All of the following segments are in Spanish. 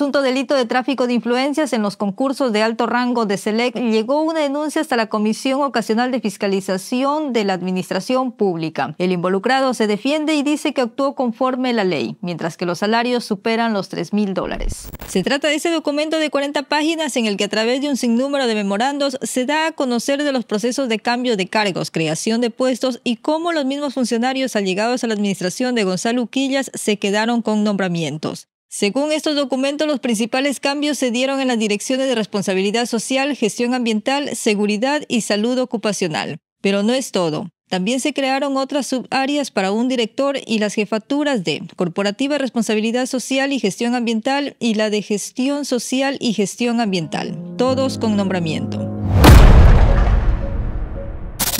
asunto delito de tráfico de influencias en los concursos de alto rango de SELEC llegó una denuncia hasta la Comisión Ocasional de Fiscalización de la Administración Pública. El involucrado se defiende y dice que actuó conforme la ley, mientras que los salarios superan los 3 mil dólares. Se trata de ese documento de 40 páginas en el que a través de un sinnúmero de memorandos se da a conocer de los procesos de cambio de cargos, creación de puestos y cómo los mismos funcionarios allegados a la administración de Gonzalo Quillas se quedaron con nombramientos. Según estos documentos, los principales cambios se dieron en las direcciones de responsabilidad social, gestión ambiental, seguridad y salud ocupacional. Pero no es todo. También se crearon otras subáreas para un director y las jefaturas de Corporativa Responsabilidad Social y Gestión Ambiental y la de Gestión Social y Gestión Ambiental, todos con nombramiento.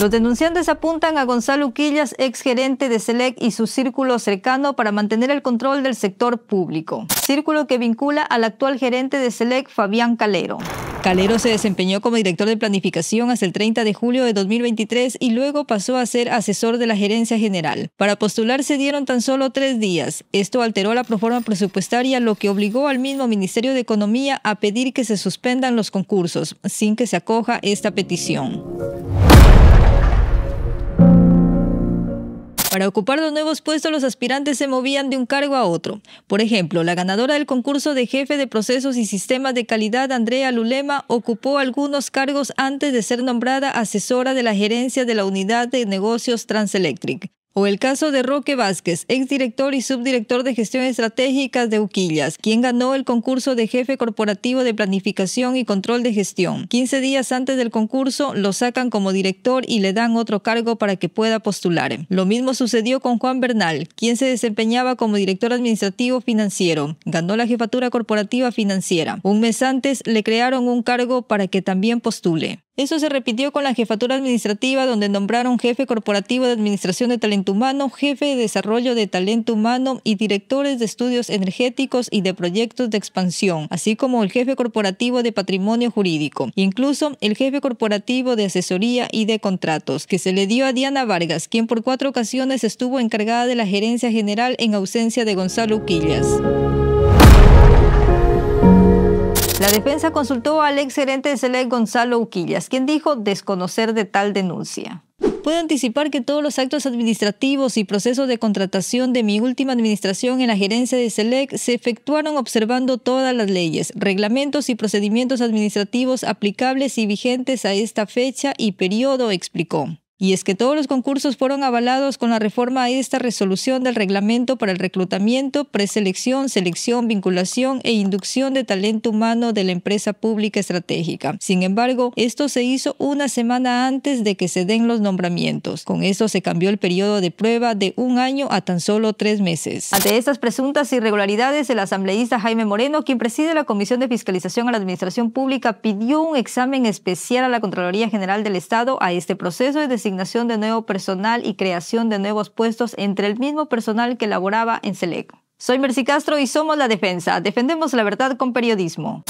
Los denunciantes apuntan a Gonzalo Quillas, exgerente de SELEC y su círculo cercano para mantener el control del sector público, círculo que vincula al actual gerente de SELEC, Fabián Calero. Calero se desempeñó como director de planificación hasta el 30 de julio de 2023 y luego pasó a ser asesor de la gerencia general. Para postular se dieron tan solo tres días. Esto alteró la proforma presupuestaria, lo que obligó al mismo Ministerio de Economía a pedir que se suspendan los concursos, sin que se acoja esta petición. Para ocupar los nuevos puestos, los aspirantes se movían de un cargo a otro. Por ejemplo, la ganadora del concurso de jefe de procesos y sistemas de calidad, Andrea Lulema, ocupó algunos cargos antes de ser nombrada asesora de la gerencia de la unidad de negocios Transelectric. O el caso de Roque Vázquez, exdirector y subdirector de gestión estratégica de Uquillas, quien ganó el concurso de jefe corporativo de planificación y control de gestión. 15 días antes del concurso lo sacan como director y le dan otro cargo para que pueda postular. Lo mismo sucedió con Juan Bernal, quien se desempeñaba como director administrativo financiero. Ganó la jefatura corporativa financiera. Un mes antes le crearon un cargo para que también postule. Eso se repitió con la jefatura administrativa, donde nombraron jefe corporativo de administración de talento humano, jefe de desarrollo de talento humano y directores de estudios energéticos y de proyectos de expansión, así como el jefe corporativo de patrimonio jurídico, incluso el jefe corporativo de asesoría y de contratos, que se le dio a Diana Vargas, quien por cuatro ocasiones estuvo encargada de la gerencia general en ausencia de Gonzalo Uquillas. La defensa consultó al ex gerente de SELEC, Gonzalo Uquillas, quien dijo desconocer de tal denuncia. Puedo anticipar que todos los actos administrativos y procesos de contratación de mi última administración en la gerencia de SELEC se efectuaron observando todas las leyes, reglamentos y procedimientos administrativos aplicables y vigentes a esta fecha y periodo, explicó. Y es que todos los concursos fueron avalados con la reforma a esta resolución del reglamento para el reclutamiento, preselección, selección, vinculación e inducción de talento humano de la empresa pública estratégica. Sin embargo, esto se hizo una semana antes de que se den los nombramientos. Con esto se cambió el periodo de prueba de un año a tan solo tres meses. Ante estas presuntas irregularidades, el asambleísta Jaime Moreno, quien preside la Comisión de Fiscalización a la Administración Pública, pidió un examen especial a la Contraloría General del Estado a este proceso de designación asignación de nuevo personal y creación de nuevos puestos entre el mismo personal que laboraba en SELEC. Soy Mercy Castro y somos La Defensa. Defendemos la verdad con periodismo.